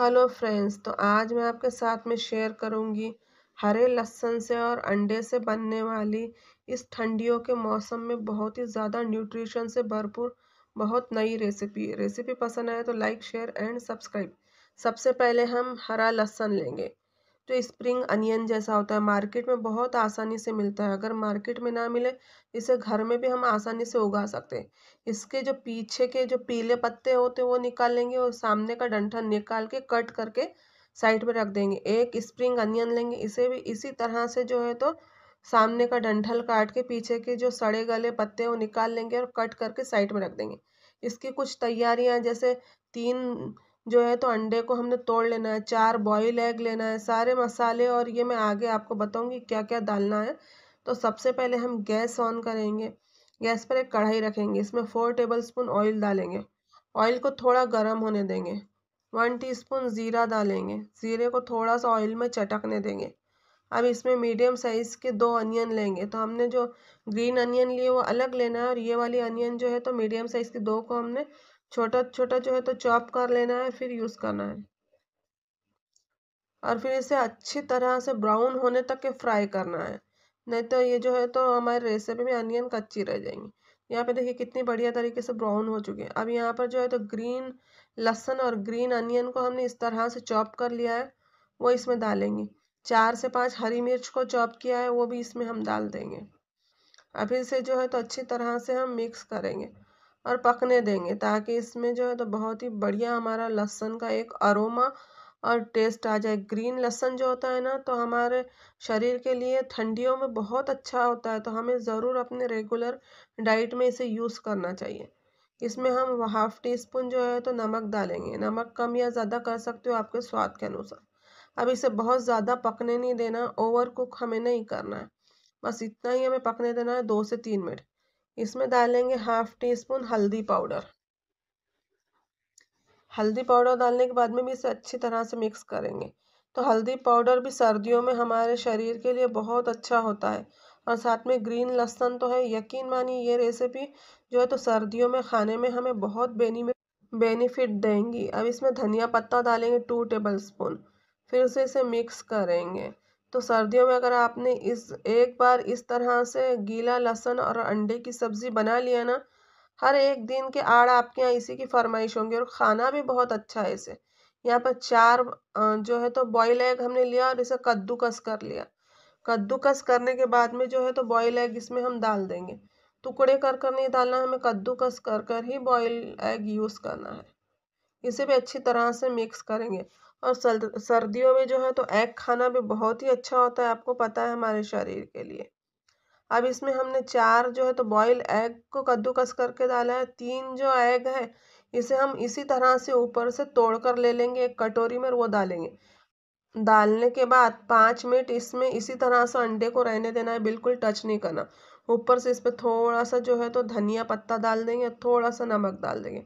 hello friends तो आज मैं आपके साथ में शेयर करूंगी हरे लहसन से और अंडे से बनने वाली इस ठंडियों के मौसम में बहुत ही ज़्यादा न्यूट्रिशन से भरपूर बहुत नई रेसिपी रेसिपी पसंद आए तो लाइक शेयर एंड सब्सक्राइब सबसे पहले हम हरा लहसन लेंगे तो स्प्रिंग अनियन जैसा होता है मार्केट में बहुत आसानी से मिलता है अगर मार्केट में ना मिले इसे घर में भी हम आसानी से उगा सकते हैं इसके जो पीछे के जो पीले पत्ते होते हैं वो निकाल लेंगे और सामने का डंठल निकाल के कट करके साइड में रख देंगे एक स्प्रिंग अनियन लेंगे इसे भी इसी तरह से जो है तो सामने का डंठल काट के पीछे के जो सड़े गले पत्ते वो निकाल लेंगे और कट करके साइड में रख देंगे इसकी कुछ तैयारियां जैसे तीन जो है तो अंडे को हमने तोड़ लेना है चार बॉयल एग लेना है सारे मसाले और ये मैं आगे आपको बताऊँगी क्या क्या डालना है तो सबसे पहले हम गैस ऑन करेंगे गैस पर एक कढ़ाई रखेंगे इसमें फोर टेबल स्पून ऑयल डालेंगे ऑयल को थोड़ा गर्म होने देंगे वन टी ज़ीरा डालेंगे ज़ीरे को थोड़ा सा ऑयल में चटकने देंगे अब इसमें मीडियम साइज़ के दो अनियन लेंगे तो हमने जो ग्रीन अनियन लिए वो अलग लेना है और ये वाली अनियन जो है तो मीडियम साइज़ के दो को हमने छोटा छोटा जो है तो चॉप कर लेना है फिर यूज़ करना है और फिर इसे अच्छी तरह से ब्राउन होने तक के फ्राई करना है नहीं तो ये जो है तो हमारी रेसिपी में अनियन कच्ची रह जाएंगी यहाँ पे देखिए कितनी बढ़िया तरीके से ब्राउन हो चुके हैं अब यहाँ पर जो है तो ग्रीन लहसन और ग्रीन अनियन को हमने इस तरह से चॉप कर लिया है वो इसमें डालेंगे चार से पाँच हरी मिर्च को चॉप किया है वो भी इसमें हम डाल देंगे अब इसे जो है तो अच्छी तरह से हम मिक्स करेंगे और पकने देंगे ताकि इसमें जो है तो बहुत ही बढ़िया हमारा लहसुन का एक अरोमा और टेस्ट आ जाए ग्रीन लहसुन जो होता है ना तो हमारे शरीर के लिए ठंडियों में बहुत अच्छा होता है तो हमें ज़रूर अपने रेगुलर डाइट में इसे यूज़ करना चाहिए इसमें हम हाफ़ टी स्पून जो है तो नमक डालेंगे नमक कम या ज़्यादा कर सकते हो आपके स्वाद के अनुसार अब इसे बहुत ज़्यादा पकने नहीं देना ओवर कुक हमें नहीं करना है बस इतना ही हमें पकने देना है दो से तीन मिनट इसमें डालेंगे हाफ टी स्पून हल्दी पाउडर हल्दी पाउडर डालने के बाद में भी इसे अच्छी तरह से मिक्स करेंगे तो हल्दी पाउडर भी सर्दियों में हमारे शरीर के लिए बहुत अच्छा होता है और साथ में ग्रीन लहसन तो है यकीन मानिए ये रेसिपी जो है तो सर्दियों में खाने में हमें बहुत बेनी में बेनिफिट देंगी अब इसमें धनिया पत्ता डालेंगे टू टेबल स्पून फिर से इसे मिक्स करेंगे तो सर्दियों में अगर आपने इस एक बार इस तरह से गीला लहसन और अंडे की सब्ज़ी बना लिया ना हर एक दिन के आड़ आपके यहाँ इसी की फरमाइश होंगी और खाना भी बहुत अच्छा है इसे यहाँ पर चार जो है तो बॉयल एग हमने लिया और इसे कद्दूकस कर लिया कद्दूकस करने के बाद में जो है तो बॉयल एग इसमें हम डाल देंगे टुकड़े कर कर नहीं डालना हमें कद्दूकस कर कर ही बॉयल एग यूज़ करना है इसे भी अच्छी तरह से मिक्स करेंगे और सर्दियों में जो है तो एग खाना भी बहुत ही अच्छा होता है आपको पता है हमारे शरीर के लिए अब इसमें हमने चार जो है तो बॉयल एग को कद्दूकस करके डाला है तीन जो एग है इसे हम इसी तरह से ऊपर से तोड़कर ले लेंगे एक कटोरी में वो डालेंगे डालने के बाद पाँच मिनट इसमें इसी तरह से अंडे को रहने देना है बिल्कुल टच नहीं करना ऊपर से इस पर थोड़ा सा जो है तो धनिया पत्ता डाल देंगे थोड़ा सा नमक डाल देंगे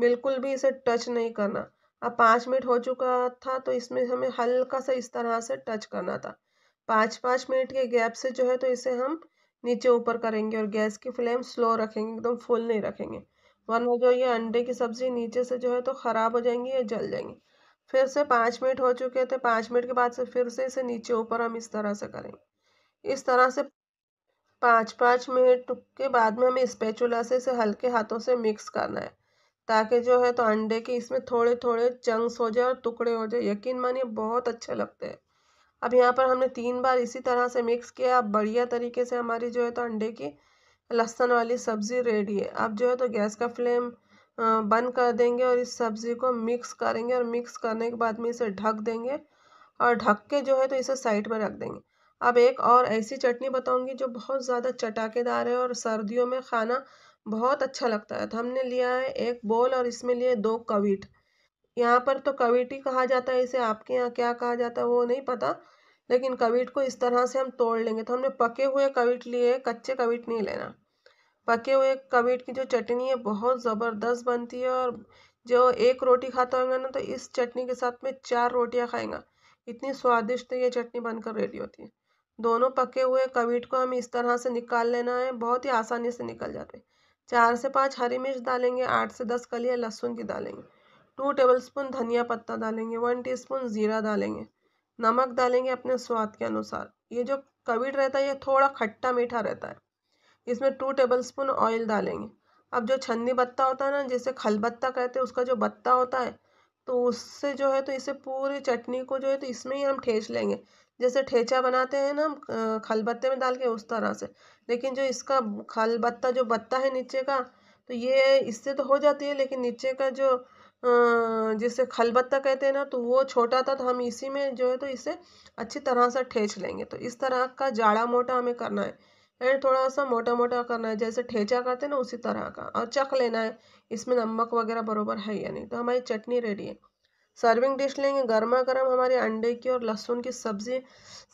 बिल्कुल भी इसे टच नहीं करना अब पाँच मिनट हो चुका था तो इसमें हमें हल्का सा इस तरह से टच करना था पाँच पाँच मिनट के गैप से जो है तो इसे हम नीचे ऊपर करेंगे और गैस की फ्लेम स्लो रखेंगे एकदम फुल नहीं रखेंगे वरना जो ये अंडे की सब्ज़ी नीचे से जो है तो ख़राब हो जाएंगी या जल जाएंगी फिर से पाँच मिनट हो चुके थे पाँच मिनट के बाद से फिर से इसे नीचे ऊपर हम इस तरह से करेंगे इस तरह से पाँच पाँच मिनट के बाद में हमें स्पेचुला से इसे हल्के हाथों से मिक्स करना है ताकि जो है तो अंडे के इसमें थोड़े थोड़े चंक्स हो जाए और टुकड़े हो जाए यकीन मानिए बहुत अच्छे लगते हैं अब यहाँ पर हमने तीन बार इसी तरह से मिक्स किया अब बढ़िया तरीके से हमारी जो है तो अंडे की लहसन वाली सब्ज़ी रेडी है अब जो है तो गैस का फ्लेम बंद कर देंगे और इस सब्ज़ी को मिक्स करेंगे और मिक्स करने के बाद में इसे ढक देंगे और ढक के जो है तो इसे साइड में रख देंगे अब एक और ऐसी चटनी बताऊंगी जो बहुत ज़्यादा चटाकेदार है और सर्दियों में खाना बहुत अच्छा लगता है तो हमने लिया है एक बॉल और इसमें लिए दो कविट यहाँ पर तो कविट ही कहा जाता है इसे आपके यहाँ क्या कहा जाता है वो नहीं पता लेकिन कविट को इस तरह से हम तोड़ लेंगे तो हमने पके हुए कविट लिए कच्चे कविट नहीं लेना पके हुए कविट की जो चटनी है बहुत ज़बरदस्त बनती है और जो एक रोटी खाता होगा ना तो इस चटनी के साथ में चार रोटियाँ खाएंगा इतनी स्वादिष्ट ये चटनी बनकर रेडी होती है दोनों पके हुए कविट को हम इस तरह से निकाल लेना है बहुत ही आसानी से निकल जाते हैं चार से पाँच हरी मिर्च डालेंगे आठ से दस कलियाँ लहसुन की डालेंगे टू टेबलस्पून धनिया पत्ता डालेंगे वन टीस्पून ज़ीरा डालेंगे नमक डालेंगे अपने स्वाद के अनुसार ये जो कविड रहता है ये थोड़ा खट्टा मीठा रहता है इसमें टू टेबलस्पून ऑयल डालेंगे अब जो छन्नी बत्ता होता है ना जिसे खलबत्ता कहते हैं उसका जो बत्ता होता है तो उससे जो है तो इसे पूरी चटनी को जो है तो इसमें ही हम ठेच लेंगे जैसे ठेचा बनाते हैं ना हम खलबत्ते में डाल के उस तरह से लेकिन जो इसका खलबत्ता जो बत्ता है नीचे का तो ये इससे तो हो जाती है लेकिन नीचे का जो जिसे खलबत्ता कहते हैं ना तो वो छोटा था तो हम इसी में जो है तो इसे अच्छी तरह से ठेच लेंगे तो इस तरह का जाड़ा मोटा हमें करना है एंड थोड़ा सा मोटा मोटा करना है जैसे ठेचा करते हैं ना उसी तरह का और चख लेना है इसमें नमक वगैरह बरोबर है या नहीं तो हमारी चटनी रेडी है सर्विंग डिश लेंगे गर्मा गर्म हमारे अंडे की और लहसुन की सब्ज़ी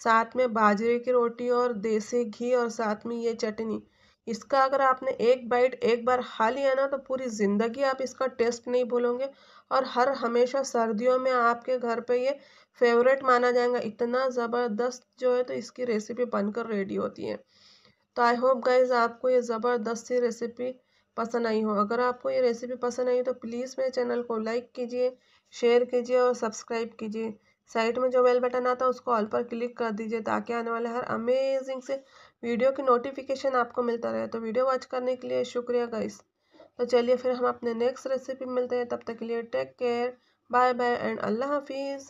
साथ में बाजरे की रोटी और देसी घी और साथ में ये चटनी इसका अगर आपने एक बाइट एक बार खा लिया ना तो पूरी ज़िंदगी आप इसका टेस्ट नहीं भूलोगे और हर हमेशा सर्दियों में आपके घर पे ये फेवरेट माना जाएगा इतना ज़बरदस्त जो है तो इसकी रेसिपी बनकर रेडी होती है तो आई होप गाइज आपको ये ज़बरदस्त सी रेसिपी पसंद आई हो अगर आपको ये रेसिपी पसंद आई तो प्लीज़ मेरे चैनल को लाइक कीजिए शेयर कीजिए और सब्सक्राइब कीजिए साइट में जो बेल बटन आता है उसको ऑल पर क्लिक कर दीजिए ताकि आने वाले हर अमेजिंग से वीडियो की नोटिफिकेशन आपको मिलता रहे तो वीडियो वॉच करने के लिए शुक्रिया गाइस तो चलिए फिर हम अपने नेक्स्ट रेसिपी मिलते हैं तब तक के लिए take care bye bye and अल्लाह हाफिज़